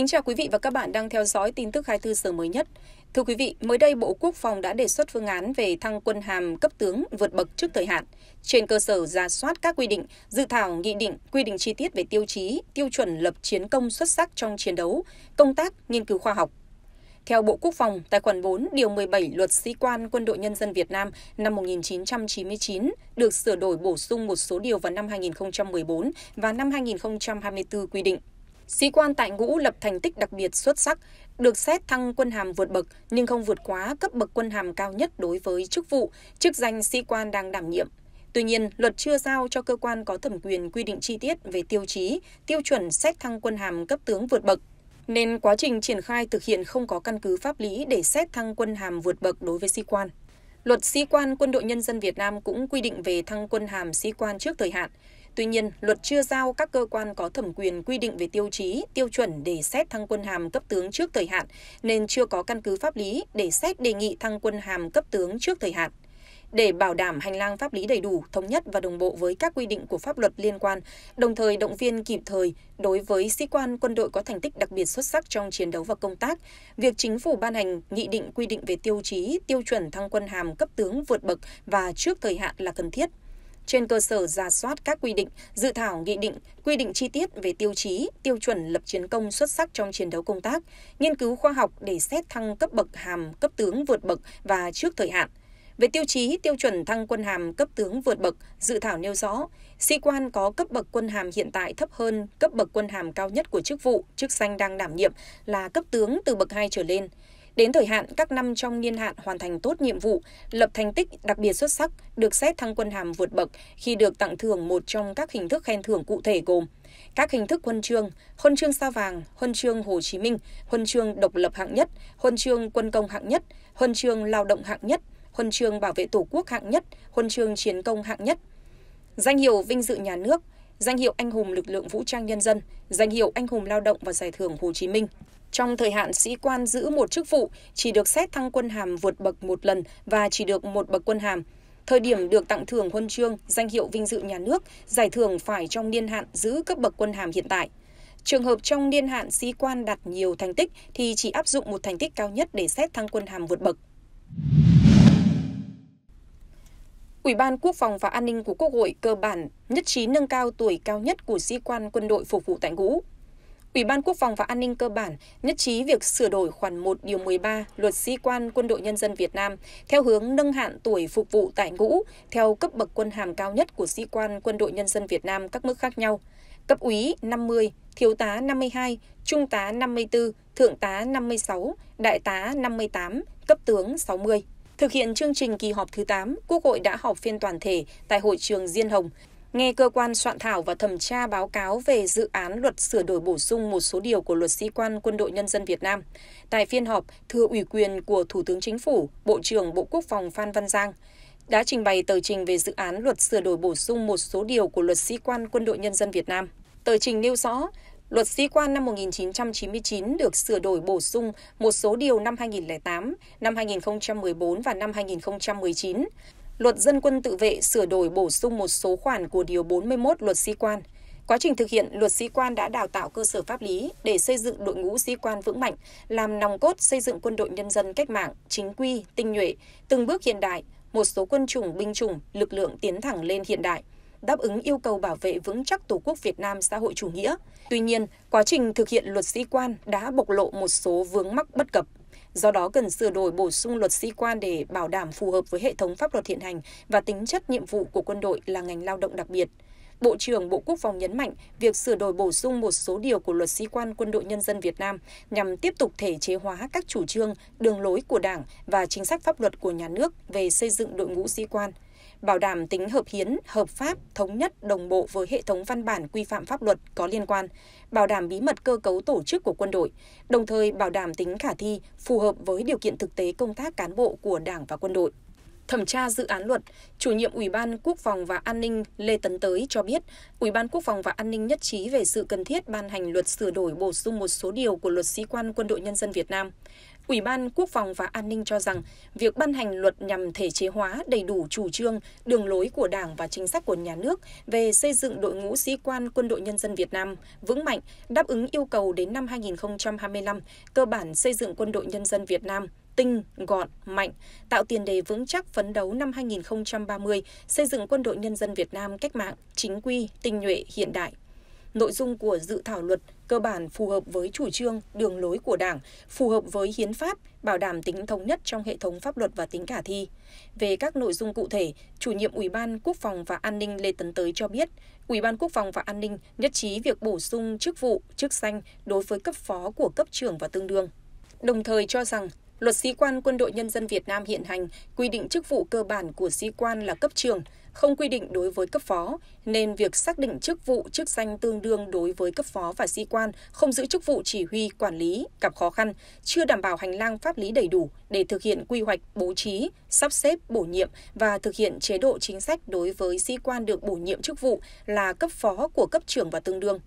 Kính chào quý vị và các bạn đang theo dõi tin tức 24 giờ mới nhất. Thưa quý vị, mới đây Bộ Quốc phòng đã đề xuất phương án về thăng quân hàm cấp tướng vượt bậc trước thời hạn. Trên cơ sở ra soát các quy định, dự thảo nghị định quy định chi tiết về tiêu chí, tiêu chuẩn lập chiến công xuất sắc trong chiến đấu, công tác, nghiên cứu khoa học. Theo Bộ Quốc phòng, tại khoản 4, điều 17 Luật Sĩ quan Quân đội Nhân dân Việt Nam năm 1999 được sửa đổi bổ sung một số điều vào năm 2014 và năm 2024 quy định sĩ quan tại ngũ lập thành tích đặc biệt xuất sắc, được xét thăng quân hàm vượt bậc nhưng không vượt quá cấp bậc quân hàm cao nhất đối với chức vụ, chức danh sĩ quan đang đảm nhiệm. Tuy nhiên, luật chưa giao cho cơ quan có thẩm quyền quy định chi tiết về tiêu chí, tiêu chuẩn xét thăng quân hàm cấp tướng vượt bậc, nên quá trình triển khai thực hiện không có căn cứ pháp lý để xét thăng quân hàm vượt bậc đối với sĩ quan. Luật sĩ quan Quân đội Nhân dân Việt Nam cũng quy định về thăng quân hàm sĩ quan trước thời hạn tuy nhiên luật chưa giao các cơ quan có thẩm quyền quy định về tiêu chí tiêu chuẩn để xét thăng quân hàm cấp tướng trước thời hạn nên chưa có căn cứ pháp lý để xét đề nghị thăng quân hàm cấp tướng trước thời hạn để bảo đảm hành lang pháp lý đầy đủ, thống nhất và đồng bộ với các quy định của pháp luật liên quan, đồng thời động viên kịp thời đối với sĩ quan quân đội có thành tích đặc biệt xuất sắc trong chiến đấu và công tác. Việc chính phủ ban hành nghị định quy định về tiêu chí, tiêu chuẩn thăng quân hàm cấp tướng vượt bậc và trước thời hạn là cần thiết trên cơ sở giả soát các quy định, dự thảo nghị định, quy định chi tiết về tiêu chí, tiêu chuẩn lập chiến công xuất sắc trong chiến đấu công tác, nghiên cứu khoa học để xét thăng cấp bậc hàm cấp tướng vượt bậc và trước thời hạn. Về tiêu chí, tiêu chuẩn thăng quân hàm cấp tướng vượt bậc, dự thảo nêu rõ, sĩ quan có cấp bậc quân hàm hiện tại thấp hơn cấp bậc quân hàm cao nhất của chức vụ, chức danh đang đảm nhiệm là cấp tướng từ bậc hai trở lên. Đến thời hạn, các năm trong niên hạn hoàn thành tốt nhiệm vụ, lập thành tích đặc biệt xuất sắc, được xét thăng quân hàm vượt bậc khi được tặng thưởng một trong các hình thức khen thưởng cụ thể gồm các hình thức huân chương, huân chương sao vàng, huân chương Hồ Chí Minh, huân chương độc lập hạng nhất, huân chương quân công hạng nhất, huân chương lao động hạng nhất, huân chương bảo vệ tổ quốc hạng nhất, huân chương chiến công hạng nhất. Danh hiệu vinh dự nhà nước, danh hiệu anh hùng lực lượng vũ trang nhân dân, danh hiệu anh hùng lao động và giải thưởng Hồ Chí Minh trong thời hạn sĩ quan giữ một chức vụ chỉ được xét thăng quân hàm vượt bậc một lần và chỉ được một bậc quân hàm. Thời điểm được tặng thưởng huân chương, danh hiệu vinh dự nhà nước, giải thưởng phải trong niên hạn giữ cấp bậc quân hàm hiện tại. Trường hợp trong niên hạn sĩ quan đạt nhiều thành tích thì chỉ áp dụng một thành tích cao nhất để xét thăng quân hàm vượt bậc. Ủy ban Quốc phòng và An ninh của Quốc hội cơ bản nhất trí nâng cao tuổi cao nhất của sĩ quan quân đội phục vụ tại ngũ Ủy ban Quốc phòng và An ninh cơ bản nhất trí việc sửa đổi khoản 1 điều 13 Luật Sĩ quan Quân đội Nhân dân Việt Nam theo hướng nâng hạn tuổi phục vụ tại ngũ theo cấp bậc quân hàm cao nhất của sĩ quan Quân đội Nhân dân Việt Nam các mức khác nhau: cấp úy 50, thiếu tá 52, trung tá 54, thượng tá 56, đại tá 58, cấp tướng 60. Thực hiện chương trình kỳ họp thứ 8, Quốc hội đã họp phiên toàn thể tại hội trường Diên Hồng nghe cơ quan soạn thảo và thẩm tra báo cáo về dự án luật sửa đổi bổ sung một số điều của luật sĩ quan quân đội nhân dân Việt Nam. Tại phiên họp, thừa ủy quyền của Thủ tướng Chính phủ, Bộ trưởng Bộ Quốc phòng Phan Văn Giang đã trình bày tờ trình về dự án luật sửa đổi bổ sung một số điều của luật sĩ quan quân đội nhân dân Việt Nam. Tờ trình nêu rõ, Luật sĩ quan năm 1999 được sửa đổi bổ sung một số điều năm 2008, năm 2014 và năm 2019 luật dân quân tự vệ sửa đổi bổ sung một số khoản của Điều 41 luật sĩ quan. Quá trình thực hiện, luật sĩ quan đã đào tạo cơ sở pháp lý để xây dựng đội ngũ sĩ quan vững mạnh, làm nòng cốt xây dựng quân đội nhân dân cách mạng, chính quy, tinh nhuệ, từng bước hiện đại, một số quân chủng, binh chủng, lực lượng tiến thẳng lên hiện đại đáp ứng yêu cầu bảo vệ vững chắc Tổ quốc Việt Nam xã hội chủ nghĩa. Tuy nhiên, quá trình thực hiện luật sĩ quan đã bộc lộ một số vướng mắc bất cập do đó cần sửa đổi bổ sung luật sĩ quan để bảo đảm phù hợp với hệ thống pháp luật hiện hành và tính chất nhiệm vụ của quân đội là ngành lao động đặc biệt. Bộ trưởng Bộ Quốc phòng nhấn mạnh việc sửa đổi bổ sung một số điều của luật sĩ quan quân đội nhân dân Việt Nam nhằm tiếp tục thể chế hóa các chủ trương, đường lối của Đảng và chính sách pháp luật của nhà nước về xây dựng đội ngũ sĩ quan – bảo đảm tính hợp hiến, hợp pháp, thống nhất, đồng bộ với hệ thống văn bản quy phạm pháp luật có liên quan, bảo đảm bí mật cơ cấu tổ chức của quân đội, đồng thời bảo đảm tính khả thi, phù hợp với điều kiện thực tế công tác cán bộ của Đảng và quân đội. Thẩm tra dự án luật, chủ nhiệm Ủy ban Quốc phòng và An ninh Lê Tấn Tới cho biết, Ủy ban Quốc phòng và An ninh nhất trí về sự cần thiết ban hành luật sửa đổi bổ sung một số điều của luật sĩ quan quân đội nhân dân Việt Nam. Ủy ban Quốc phòng và An ninh cho rằng việc ban hành luật nhằm thể chế hóa đầy đủ chủ trương, đường lối của Đảng và chính sách của nhà nước về xây dựng đội ngũ sĩ quan quân đội nhân dân Việt Nam vững mạnh, đáp ứng yêu cầu đến năm 2025, cơ bản xây dựng quân đội nhân dân Việt Nam tinh, gọn, mạnh, tạo tiền đề vững chắc phấn đấu năm 2030 xây dựng quân đội nhân dân Việt Nam cách mạng, chính quy, tinh nhuệ, hiện đại nội dung của dự thảo luật cơ bản phù hợp với chủ trương, đường lối của Đảng, phù hợp với hiến pháp, bảo đảm tính thống nhất trong hệ thống pháp luật và tính khả thi. Về các nội dung cụ thể, chủ nhiệm Ủy ban Quốc phòng và An ninh Lê Tấn Tới cho biết, Ủy ban Quốc phòng và An ninh nhất trí việc bổ sung chức vụ, chức danh đối với cấp phó của cấp trưởng và tương đương. Đồng thời cho rằng Luật sĩ quan Quân đội Nhân dân Việt Nam hiện hành quy định chức vụ cơ bản của sĩ quan là cấp trường, không quy định đối với cấp phó, nên việc xác định chức vụ chức danh tương đương đối với cấp phó và sĩ quan không giữ chức vụ chỉ huy quản lý gặp khó khăn, chưa đảm bảo hành lang pháp lý đầy đủ để thực hiện quy hoạch bố trí, sắp xếp bổ nhiệm và thực hiện chế độ chính sách đối với sĩ quan được bổ nhiệm chức vụ là cấp phó của cấp trưởng và tương đương.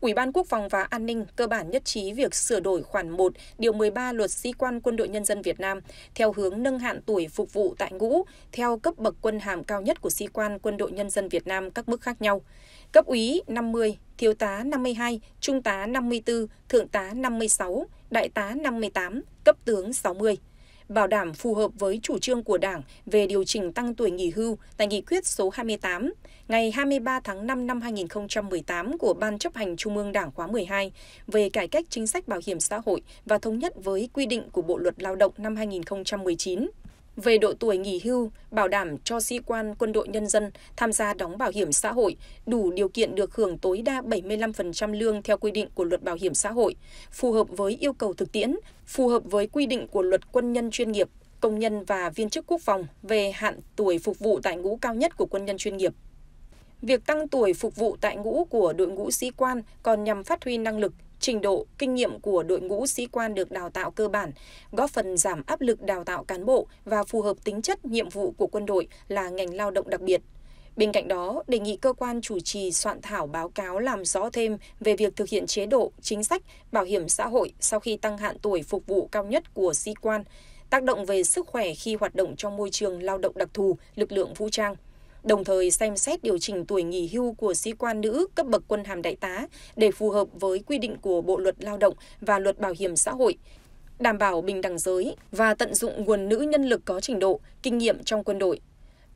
Ủy ban Quốc phòng và An ninh cơ bản nhất trí việc sửa đổi khoản 1, điều 13 luật sĩ quan quân đội nhân dân Việt Nam theo hướng nâng hạn tuổi phục vụ tại ngũ theo cấp bậc quân hàm cao nhất của sĩ quan quân đội nhân dân Việt Nam các mức khác nhau. Cấp úy 50, thiếu tá 52, trung tá 54, thượng tá 56, đại tá 58, cấp tướng 60 bảo đảm phù hợp với chủ trương của Đảng về điều chỉnh tăng tuổi nghỉ hưu tại nghị quyết số 28 ngày 23 tháng 5 năm 2018 của Ban chấp hành Trung ương Đảng khóa 12 về cải cách chính sách bảo hiểm xã hội và thống nhất với quy định của Bộ luật Lao động năm 2019 về độ tuổi nghỉ hưu, bảo đảm cho sĩ quan quân đội nhân dân tham gia đóng bảo hiểm xã hội đủ điều kiện được hưởng tối đa 75% lương theo quy định của luật bảo hiểm xã hội, phù hợp với yêu cầu thực tiễn, phù hợp với quy định của luật quân nhân chuyên nghiệp, công nhân và viên chức quốc phòng về hạn tuổi phục vụ tại ngũ cao nhất của quân nhân chuyên nghiệp. Việc tăng tuổi phục vụ tại ngũ của đội ngũ sĩ quan còn nhằm phát huy năng lực, trình độ, kinh nghiệm của đội ngũ sĩ quan được đào tạo cơ bản, góp phần giảm áp lực đào tạo cán bộ và phù hợp tính chất nhiệm vụ của quân đội là ngành lao động đặc biệt. Bên cạnh đó, đề nghị cơ quan chủ trì soạn thảo báo cáo làm rõ thêm về việc thực hiện chế độ, chính sách, bảo hiểm xã hội sau khi tăng hạn tuổi phục vụ cao nhất của sĩ quan, tác động về sức khỏe khi hoạt động trong môi trường lao động đặc thù, lực lượng vũ trang đồng thời xem xét điều chỉnh tuổi nghỉ hưu của sĩ quan nữ cấp bậc quân hàm đại tá để phù hợp với quy định của Bộ luật Lao động và luật Bảo hiểm xã hội, đảm bảo bình đẳng giới và tận dụng nguồn nữ nhân lực có trình độ, kinh nghiệm trong quân đội.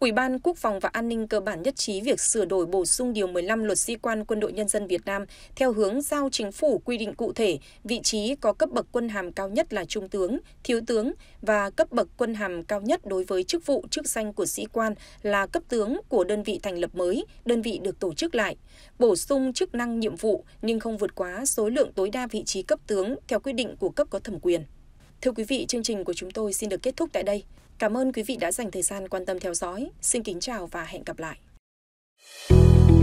Ủy ban Quốc phòng và An ninh cơ bản nhất trí việc sửa đổi bổ sung Điều 15 Luật Sĩ quan Quân đội Nhân dân Việt Nam theo hướng giao chính phủ quy định cụ thể vị trí có cấp bậc quân hàm cao nhất là Trung tướng, Thiếu tướng và cấp bậc quân hàm cao nhất đối với chức vụ chức danh của sĩ quan là cấp tướng của đơn vị thành lập mới, đơn vị được tổ chức lại, bổ sung chức năng nhiệm vụ nhưng không vượt quá số lượng tối đa vị trí cấp tướng theo quy định của cấp có thẩm quyền. Thưa quý vị, chương trình của chúng tôi xin được kết thúc tại đây. Cảm ơn quý vị đã dành thời gian quan tâm theo dõi. Xin kính chào và hẹn gặp lại.